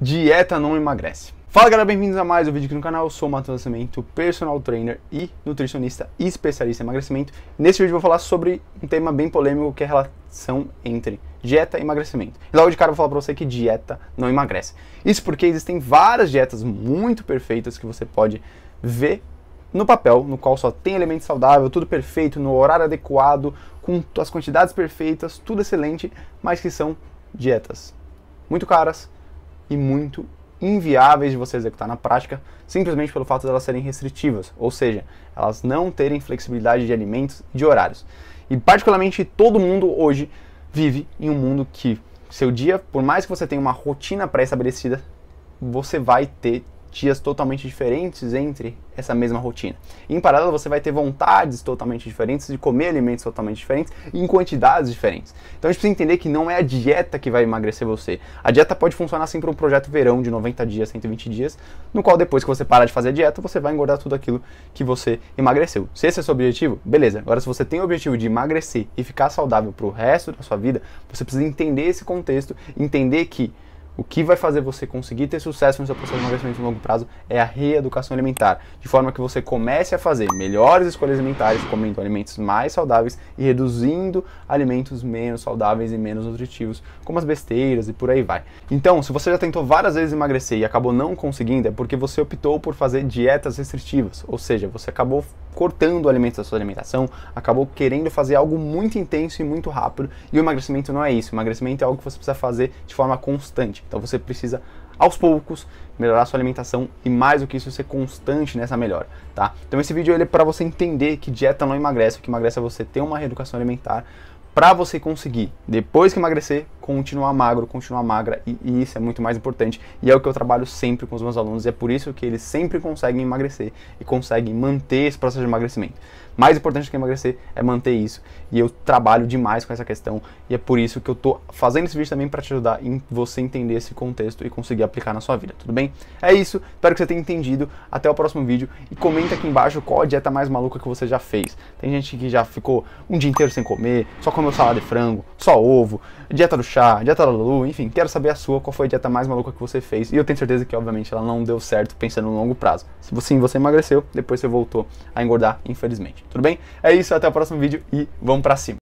Dieta não emagrece. Fala galera, bem-vindos a mais um vídeo aqui no canal. Eu sou o Matheus Nascimento, personal trainer e nutricionista e especialista em emagrecimento. Nesse vídeo eu vou falar sobre um tema bem polêmico que é a relação entre dieta e emagrecimento. E logo de cara eu vou falar pra você que dieta não emagrece. Isso porque existem várias dietas muito perfeitas que você pode ver no papel, no qual só tem elementos saudável, tudo perfeito, no horário adequado, com as quantidades perfeitas, tudo excelente, mas que são dietas muito caras e muito inviáveis de você executar na prática, simplesmente pelo fato de elas serem restritivas, ou seja, elas não terem flexibilidade de alimentos e de horários. E particularmente todo mundo hoje vive em um mundo que seu dia, por mais que você tenha uma rotina pré-estabelecida, você vai ter dias totalmente diferentes entre essa mesma rotina. E, em paralelo, você vai ter vontades totalmente diferentes de comer alimentos totalmente diferentes e em quantidades diferentes. Então a gente precisa entender que não é a dieta que vai emagrecer você. A dieta pode funcionar assim para um projeto verão de 90 dias, 120 dias, no qual depois que você para de fazer a dieta, você vai engordar tudo aquilo que você emagreceu. Se esse é o seu objetivo, beleza. Agora, se você tem o objetivo de emagrecer e ficar saudável para o resto da sua vida, você precisa entender esse contexto, entender que o que vai fazer você conseguir ter sucesso no seu processo de emagrecimento no longo prazo é a reeducação alimentar, de forma que você comece a fazer melhores escolhas alimentares, comendo alimentos mais saudáveis e reduzindo alimentos menos saudáveis e menos nutritivos, como as besteiras e por aí vai. Então, se você já tentou várias vezes emagrecer e acabou não conseguindo, é porque você optou por fazer dietas restritivas, ou seja, você acabou cortando o alimento da sua alimentação, acabou querendo fazer algo muito intenso e muito rápido. E o emagrecimento não é isso. O emagrecimento é algo que você precisa fazer de forma constante. Então você precisa aos poucos melhorar sua alimentação e mais do que isso ser constante nessa melhora, tá? Então esse vídeo ele é para você entender que dieta não emagrece, o que emagrece é você ter uma reeducação alimentar para você conseguir depois que emagrecer continuar magro, continuar magra, e, e, isso é muito mais importante. E é o que eu trabalho sempre com os meus alunos, e é por isso que eles sempre conseguem emagrecer e conseguem manter esse processo de emagrecimento. Mais importante que emagrecer é manter isso. E eu trabalho demais com essa questão, e é por isso que eu tô fazendo esse vídeo também para te ajudar em você entender esse contexto e conseguir aplicar na sua vida, tudo bem? É isso, espero que você tenha entendido. Até o próximo vídeo e comenta aqui embaixo qual a dieta mais maluca que você já fez. Tem gente que já ficou um dia inteiro sem comer, só comeu salada de frango, só ovo, dieta do chá chá, dieta da Lulu, enfim, quero saber a sua, qual foi a dieta mais maluca que você fez. E eu tenho certeza que, obviamente, ela não deu certo pensando no longo prazo. Se você, sim, você emagreceu, depois você voltou a engordar, infelizmente. Tudo bem? É isso, até o próximo vídeo e vamos pra cima.